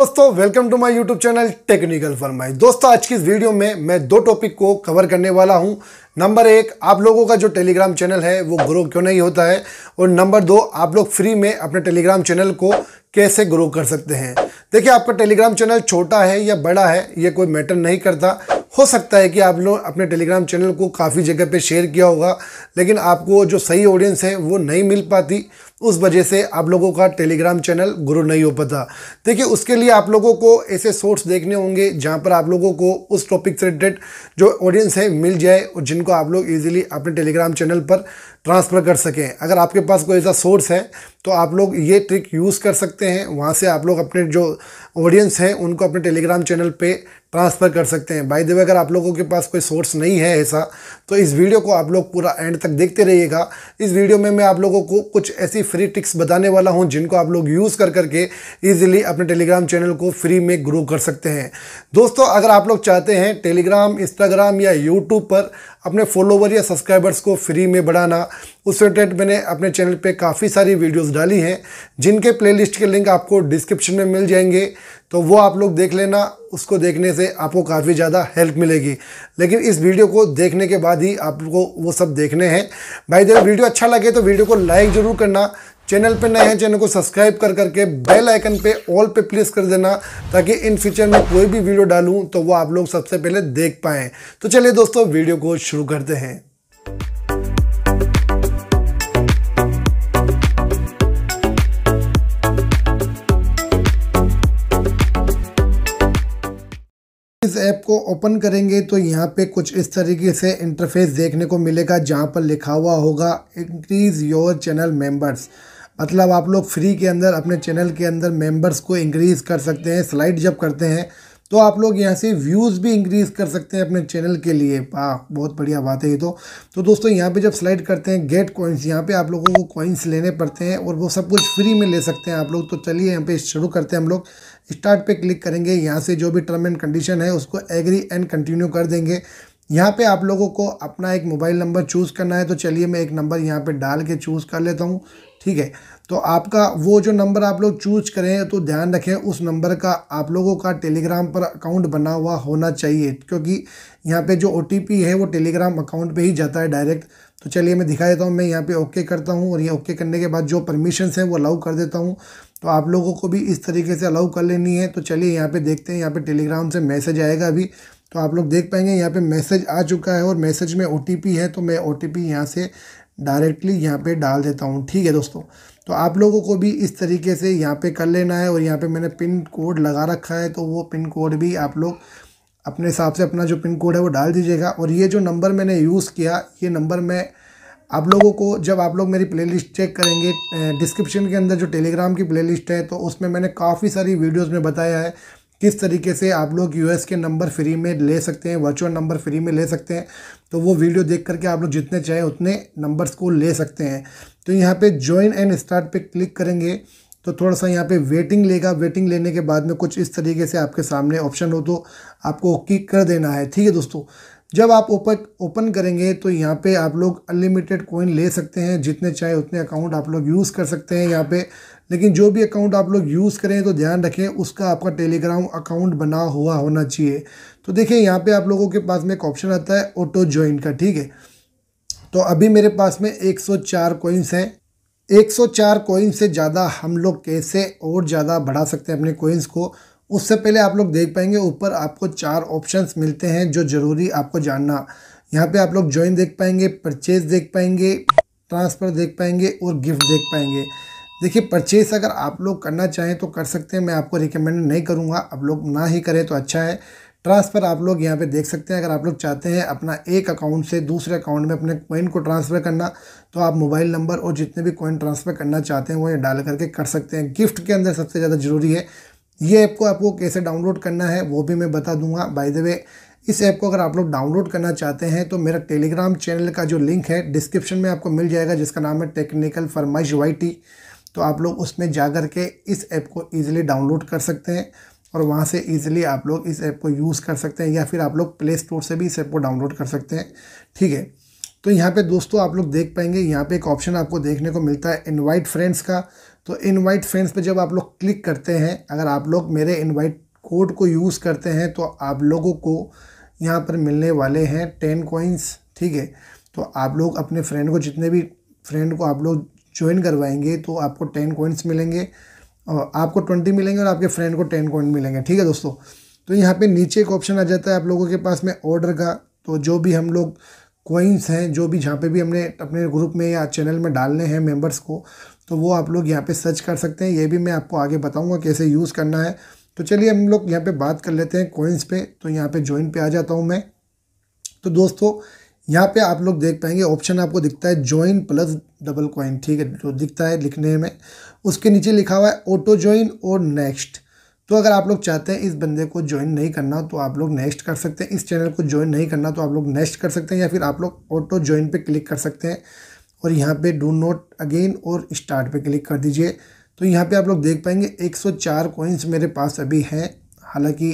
दोस्तों welcome to my YouTube channel technical my दोस्तों आज की इस वीडियो में मैं दो टॉपिक को कवर करने वाला हूं नंबर एक आप लोगों का जो टेलीग्राम चैनल है वो ग्रो क्यों नहीं होता है और नंबर दो आप लोग फ्री में अपने टेलीग्राम चैनल को कैसे ग्रो कर सकते हैं देखिए आपका टेलीग्राम चैनल छोटा है या बड़ा है ये कोई मैटर नहीं करता हो सकता है कि आप लोग अपने टेलीग्राम चैनल को काफ़ी जगह पर शेयर किया होगा लेकिन आपको जो सही ऑडियंस है वो नहीं मिल पाती उस वजह से आप लोगों का टेलीग्राम चैनल ग्रो नहीं हो पाता देखिए उसके लिए आप लोगों को ऐसे सोर्स देखने होंगे जहाँ पर आप लोगों को उस टॉपिक से रिलेटेड जो ऑडियंस है मिल जाए और जिनको आप लोग इजीली अपने टेलीग्राम चैनल पर ट्रांसफ़र कर सकें अगर आपके पास कोई ऐसा सोर्स है तो आप लोग ये ट्रिक यूज़ कर सकते हैं वहाँ से आप लोग अपने जो ऑडियंस हैं उनको अपने टेलीग्राम चैनल पर ट्रांसफ़र कर सकते हैं बाय द वे अगर आप लोगों के पास कोई सोर्स नहीं है ऐसा तो इस वीडियो को आप लोग पूरा एंड तक देखते रहिएगा इस वीडियो में मैं आप लोगों को कुछ ऐसी फ्री टिक्स बताने वाला हूँ जिनको आप लोग यूज़ कर करके ईजिली अपने टेलीग्राम चैनल को फ्री में ग्रो कर सकते हैं दोस्तों अगर आप लोग चाहते हैं टेलीग्राम इंस्टाग्राम या यूट्यूब पर अपने फॉलोवर या सब्सक्राइबर्स को फ्री में बढ़ाना उस रिलेटेड मैंने अपने चैनल पे काफ़ी सारी वीडियोस डाली हैं जिनके प्लेलिस्ट के लिंक आपको डिस्क्रिप्शन में मिल जाएंगे तो वो आप लोग देख लेना उसको देखने से आपको काफ़ी ज़्यादा हेल्प मिलेगी लेकिन इस वीडियो को देखने के बाद ही आपको वो सब देखने हैं भाई जब वीडियो अच्छा लगे तो वीडियो को लाइक ज़रूर करना चैनल पे नए हैं चैनल को सब्सक्राइब कर करके बेल आइकन पे ऑल पे प्रेस कर देना ताकि इन फ्यूचर में कोई भी वीडियो डालूं तो वो आप लोग सबसे पहले देख पाए तो चलिए दोस्तों वीडियो को शुरू करते हैं इस ऐप को ओपन करेंगे तो यहाँ पे कुछ इस तरीके से इंटरफेस देखने को मिलेगा जहाँ पर लिखा हुआ होगा इंक्रीज़ योर चैनल मेंबर्स मतलब आप लोग फ्री के अंदर अपने चैनल के अंदर मेंबर्स को इंक्रीज़ कर सकते हैं स्लाइड जब करते हैं तो आप लोग यहाँ से व्यूज़ भी इंक्रीज़ कर सकते हैं अपने चैनल के लिए वाह बहुत बढ़िया बात है ये तो तो दोस्तों यहाँ पे जब स्लाइड करते हैं गेट कॉइन्स यहाँ पे आप लोगों को कॉइन्स लेने पड़ते हैं और वो सब कुछ फ्री में ले सकते हैं आप लोग तो चलिए यहाँ पे शुरू करते हैं हम लोग स्टार्ट पे क्लिक करेंगे यहाँ से जो भी टर्म एंड कंडीशन है उसको एग्री एंड कंटिन्यू कर देंगे यहाँ पर आप लोगों को अपना एक मोबाइल नंबर चूज़ करना है तो चलिए मैं एक नंबर यहाँ पर डाल के चूज़ कर लेता हूँ ठीक है तो आपका वो जो नंबर आप लोग चूज करें तो ध्यान रखें उस नंबर का आप लोगों का टेलीग्राम पर अकाउंट बना हुआ होना चाहिए क्योंकि यहाँ पे जो ओ है वो टेलीग्राम अकाउंट पे ही जाता है डायरेक्ट तो चलिए मैं दिखा देता हूँ मैं यहाँ पे ओके करता हूँ और ये ओके करने के बाद जो परमिशंस हैं वो अलाउ कर देता हूँ तो आप लोगों को भी इस तरीके से अलाउ कर लेनी है तो चलिए यहाँ पर देखते हैं यहाँ पर टेलीग्राम से मैसेज आएगा अभी तो आप लोग देख पाएंगे यहाँ पर मैसेज आ चुका है और मैसेज में ओ है तो मैं ओ टी यहाँ से डायरेक्टली यहाँ पर डाल देता हूँ ठीक है दोस्तों तो आप लोगों को भी इस तरीके से यहाँ पे कर लेना है और यहाँ पे मैंने पिन कोड लगा रखा है तो वो पिन कोड भी आप लोग अपने हिसाब से अपना जो पिन कोड है वो डाल दीजिएगा और ये जो नंबर मैंने यूज़ किया ये नंबर मैं आप लोगों को जब आप लोग मेरी प्लेलिस्ट चेक करेंगे डिस्क्रिप्शन के अंदर जो टेलीग्राम की प्लेलिस्ट है तो उसमें मैंने काफ़ी सारी वीडियोस में बताया है किस तरीके से आप लोग यूएस के नंबर फ्री में ले सकते हैं वर्चुअल नंबर फ्री में ले सकते हैं तो वो वीडियो देख करके आप लोग जितने चाहें उतने नंबर्स को ले सकते हैं तो यहाँ पे ज्वाइन एंड स्टार्ट पे क्लिक करेंगे तो थोड़ा सा यहाँ पे वेटिंग लेगा वेटिंग लेने के बाद में कुछ इस तरीके से आपके सामने ऑप्शन हो तो आपको क्लिक कर देना है ठीक है दोस्तों जब आप ओपन ओपन करेंगे तो यहाँ पे आप लोग अनलिमिटेड कोइन ले सकते हैं जितने चाहे उतने अकाउंट आप लोग यूज़ कर सकते हैं यहाँ पे लेकिन जो भी अकाउंट आप लोग यूज़ करें तो ध्यान रखें उसका आपका टेलीग्राम अकाउंट बना हुआ होना चाहिए तो देखिए यहाँ पे आप लोगों के पास में एक ऑप्शन आता है ऑटो ज्वाइन का ठीक है तो अभी मेरे पास में 104 कोइंस हैं 104 कॉइन्स से ज़्यादा हम लोग कैसे और ज़्यादा बढ़ा सकते हैं अपने कोइंस को उससे पहले आप लोग देख पाएंगे ऊपर आपको चार ऑप्शंस मिलते हैं जो ज़रूरी आपको जानना यहाँ पे आप लोग ज्वाइन देख पाएंगे परचेज देख पाएंगे ट्रांसफ़र देख पाएंगे और गिफ्ट देख पाएंगे देखिए परचेस अगर आप लोग करना चाहें तो कर सकते हैं मैं आपको रिकमेंड नहीं करूँगा आप लोग ना ही करें तो अच्छा है ट्रांसफ़र आप लोग यहाँ पे देख सकते हैं अगर आप लोग चाहते हैं अपना एक अकाउंट से दूसरे अकाउंट में अपने कॉइन को ट्रांसफ़र करना तो आप मोबाइल नंबर और जितने भी कॉइन ट्रांसफ़र करना चाहते हैं वो ये डाल करके कर सकते हैं गिफ्ट के अंदर सबसे ज़्यादा ज़रूरी है ये ऐप को आपको कैसे डाउनलोड करना है वो भी मैं बता दूंगा बाय द वे इस ऐप को अगर आप लोग डाउनलोड करना चाहते हैं तो मेरा टेलीग्राम चैनल का जो लिंक है डिस्क्रिप्शन में आपको मिल जाएगा जिसका नाम है टेक्निकल फरमाइश वाई तो आप लोग उसमें जा के इस ऐप को ईजिली डाउनलोड कर सकते हैं और वहाँ से ईजिली आप लोग इस ऐप को यूज़ कर सकते हैं या फिर आप लोग प्ले स्टोर से भी इस ऐप को डाउनलोड कर सकते हैं ठीक है तो यहाँ पे दोस्तों आप लोग देख पाएंगे यहाँ पे एक ऑप्शन आपको देखने को मिलता है इनवाइट फ्रेंड्स का तो इनवाइट फ्रेंड्स पे जब आप लोग क्लिक करते हैं अगर आप लोग मेरे इनवाइट कोड को यूज़ करते हैं तो आप लोगों को यहाँ पर मिलने वाले हैं टेन कोइंस ठीक है तो आप लोग अपने फ्रेंड को जितने भी फ्रेंड को आप लोग ज्वाइन करवाएंगे तो आपको टेन कोइंस मिलेंगे आपको ट्वेंटी मिलेंगे और आपके फ्रेंड को टेन कॉइन मिलेंगे ठीक है दोस्तों तो यहाँ पे नीचे एक ऑप्शन आ जाता है आप लोगों के पास में ऑर्डर का तो जो भी हम लोग कोइंस हैं जो भी जहाँ पे भी हमने अपने ग्रुप में या चैनल में डालने हैं मेंबर्स को तो वो आप लोग यहाँ पे सर्च कर सकते हैं ये भी मैं आपको आगे बताऊँगा कैसे यूज़ करना है तो चलिए हम लोग यहाँ पर बात कर लेते हैं कोइंस पर तो यहाँ पर ज्वाइन पर आ जाता हूँ मैं तो दोस्तों यहाँ पर आप लोग देख पाएंगे ऑप्शन आपको दिखता है ज्वाइन प्लस डबल कॉइन ठीक है जो तो दिखता है लिखने में उसके नीचे लिखा हुआ है ऑटो ज्वाइन और नेक्स्ट तो अगर आप लोग चाहते हैं इस बंदे को ज्वाइन नहीं करना तो आप लोग नेक्स्ट कर सकते हैं इस चैनल को ज्वाइन नहीं करना तो आप लोग नेक्स्ट कर सकते हैं या फिर आप लोग ऑटो ज्वाइन पे क्लिक कर सकते हैं और यहाँ पे डू नोट अगेन और स्टार्ट पे क्लिक कर दीजिए तो यहाँ पे आप लोग देख पाएंगे 104 कॉइन्स मेरे पास अभी हैं हालाँकि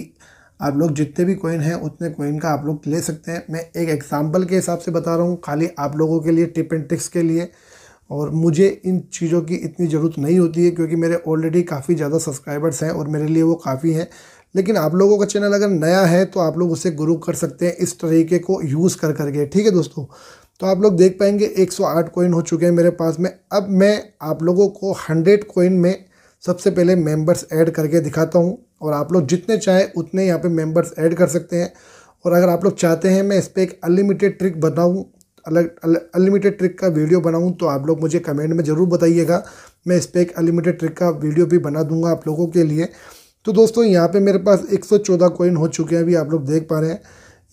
आप लोग जितने भी कोइन हैं उतने कोइन का आप लोग ले सकते हैं मैं एक एग्जाम्पल के हिसाब से बता रहा हूँ खाली आप लोगों के लिए टिप एंड ट्रिक्स के लिए और मुझे इन चीज़ों की इतनी ज़रूरत नहीं होती है क्योंकि मेरे ऑलरेडी काफ़ी ज़्यादा सब्सक्राइबर्स हैं और मेरे लिए वो काफ़ी हैं लेकिन आप लोगों का चैनल अगर नया है तो आप लोग उसे ग्रो कर सकते हैं इस तरीके को यूज़ कर करके ठीक है दोस्तों तो आप लोग देख पाएंगे 108 कॉइन हो चुके हैं मेरे पास में अब मैं आप लोगों को 100 कॉइन में सबसे पहले मेंबर्स ऐड करके दिखाता हूँ और आप लोग जितने चाहें उतने यहाँ पे मेंबर्स ऐड कर सकते हैं और अगर आप लोग चाहते हैं मैं इस पर एक अनलिमिटेड ट्रिक बताऊँ अलग अनलिमिटेड ट्रिक का वीडियो बनाऊँ तो आप लोग मुझे कमेंट में ज़रूर बताइएगा मैं इस पर एक अनलिमिटेड ट्रिक का वीडियो भी बना दूंगा आप लोगों के लिए तो दोस्तों यहाँ पे मेरे पास 114 कॉइन हो चुके हैं अभी आप लोग देख पा रहे हैं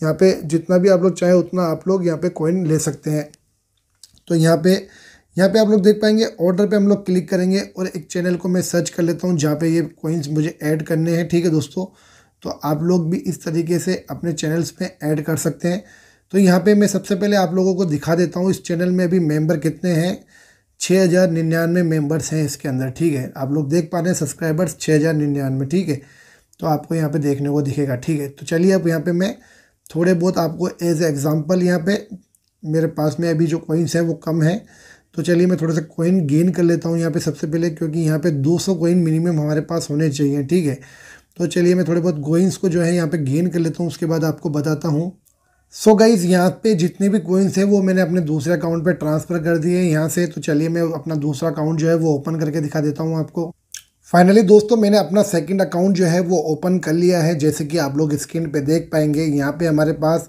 यहाँ पे जितना भी आप लोग चाहें उतना आप लोग यहाँ पे कॉइन ले सकते हैं तो यहाँ पे यहाँ पे आप लोग देख पाएंगे ऑर्डर पे हम लोग क्लिक करेंगे और एक चैनल को मैं सर्च कर लेता हूँ जहाँ पे ये कॉइन्स मुझे ऐड करने हैं ठीक है दोस्तों तो आप लोग भी इस तरीके से अपने चैनल्स में ऐड कर सकते हैं तो यहाँ पे मैं सबसे पहले आप लोगों को दिखा देता हूँ इस चैनल में अभी मेंबर कितने हैं छः हज़ार निन्यानवे मेम्बर्स हैं इसके अंदर ठीक है आप लोग देख पा रहे हैं सब्सक्राइबर्स छः हज़ार निन्यानवे ठीक है तो आपको यहाँ पे देखने को दिखेगा ठीक है तो चलिए अब यहाँ पे मैं थोड़े बहुत आपको एज एग्ज़ाम्पल यहाँ पे मेरे पास में अभी जो कोइंस हैं वो कम है तो चलिए मैं थोड़ा सा कोइन गेन कर लेता हूँ यहाँ पर सबसे पहले क्योंकि यहाँ पर दो कोइन मिनिमम हमारे पास होने चाहिए ठीक है तो चलिए मैं थोड़े बहुत गोइंस को जो है यहाँ पे गेन कर लेता हूँ उसके बाद आपको बताता हूँ सो गाइज़ यहाँ पे जितने भी कोइंस हैं वो मैंने अपने दूसरे अकाउंट पे ट्रांसफ़र कर दिए हैं यहाँ से तो चलिए मैं अपना दूसरा अकाउंट जो है वो ओपन करके दिखा देता हूँ आपको फाइनली दोस्तों मैंने अपना सेकंड अकाउंट जो है वो ओपन कर लिया है जैसे कि आप लोग स्क्रीन पे देख पाएंगे यहाँ पे हमारे पास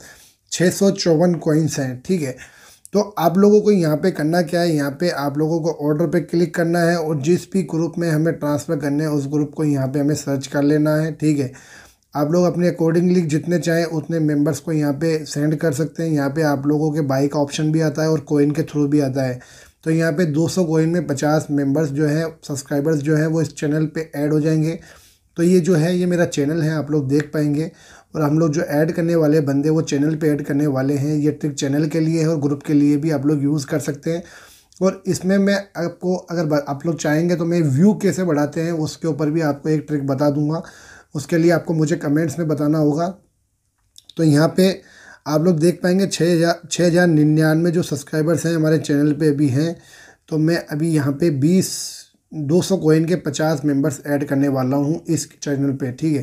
छः सौ चौवन कोइंस हैं ठीक है तो आप लोगों को यहाँ पे करना क्या है यहाँ पे आप लोगों को ऑर्डर पे क्लिक करना है और जिस भी ग्रुप में हमें ट्रांसफ़र करने है उस ग्रुप को यहाँ पे हमें सर्च कर लेना है ठीक है आप लोग अपने अकॉर्डिंगली जितने चाहें उतने मेंबर्स को यहाँ पे सेंड कर सकते हैं यहाँ पे आप लोगों के बाई का ऑप्शन भी आता है और कोइन के थ्रू भी आता है तो यहाँ पे 200 कोइन में 50 मेंबर्स जो हैं सब्सक्राइबर्स जो हैं वो इस चैनल पे ऐड हो जाएंगे तो ये जो है ये मेरा चैनल है आप लोग देख पाएंगे और हम लोग जो ऐड करने वाले बंदे वो चैनल पर ऐड करने वाले हैं ये ट्रिक चैनल के लिए है और ग्रुप के लिए भी आप लोग यूज़ कर सकते हैं और इसमें मैं आपको अगर आप लोग चाहेंगे तो मैं व्यू कैसे बढ़ाते हैं उसके ऊपर भी आपको एक ट्रिक बता दूँगा उसके लिए आपको मुझे कमेंट्स में बताना होगा तो यहाँ पे आप लोग देख पाएंगे छः हज़ार छः हज़ार निन्यानवे जो सब्सक्राइबर्स हैं हमारे चैनल पे अभी हैं तो मैं अभी यहाँ पे बीस दो सौ कोइन के पचास मेंबर्स ऐड करने वाला हूँ इस चैनल पे ठीक है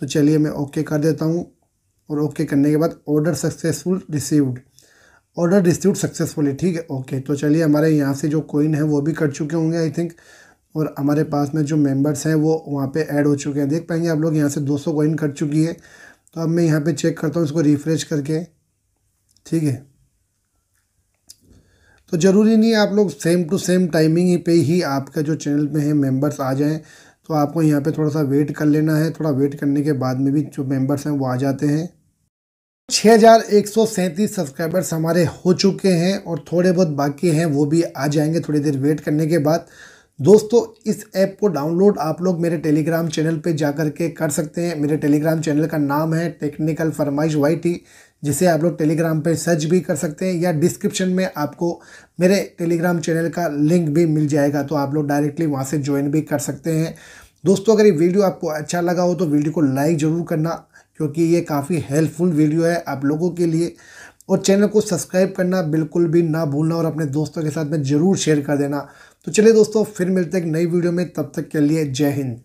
तो चलिए मैं ओके कर देता हूँ और ओके करने के बाद order successful received order received successfully ठीक है ओके तो चलिए हमारे यहाँ से जो कोइन है वो भी कट चुके होंगे आई थिंक और हमारे पास में जो मेंबर्स हैं वो वहाँ पे ऐड हो चुके हैं देख पाएंगे आप लोग यहाँ से 200 सौ कॉइन कट चुकी है तो अब मैं यहाँ पे चेक करता हूँ इसको रिफ़्रेश करके ठीक है तो ज़रूरी नहीं आप लोग सेम टू सेम टाइमिंग पे ही आपका जो चैनल में है मेम्बर्स आ जाएँ तो आपको यहाँ पर थोड़ा सा वेट कर लेना है थोड़ा वेट करने के बाद में भी जो मेम्बर्स हैं वो आ जाते हैं छः हज़ार एक सौ सैंतीस सब्सक्राइबर्स हमारे हो चुके हैं और थोड़े बहुत बाकी हैं वो भी आ जाएंगे थोड़ी देर वेट करने के बाद दोस्तों इस ऐप को डाउनलोड आप लोग मेरे टेलीग्राम चैनल पे जा कर के कर सकते हैं मेरे टेलीग्राम चैनल का नाम है टेक्निकल फरमाइश वाई टी जिसे आप लोग टेलीग्राम पे सर्च भी कर सकते हैं या डिस्क्रिप्शन में आपको मेरे टेलीग्राम चैनल का लिंक भी मिल जाएगा तो आप लोग डायरेक्टली वहाँ से ज्वाइन भी कर सकते हैं दोस्तों अगर ये वीडियो आपको अच्छा लगा हो तो वीडियो को लाइक ज़रूर करना क्योंकि ये काफ़ी हेल्पफुल वीडियो है आप लोगों के लिए और चैनल को सब्सक्राइब करना बिल्कुल भी ना भूलना और अपने दोस्तों के साथ में ज़रूर शेयर कर देना तो चलिए दोस्तों फिर मिलते हैं एक नई वीडियो में तब तक के लिए जय हिंद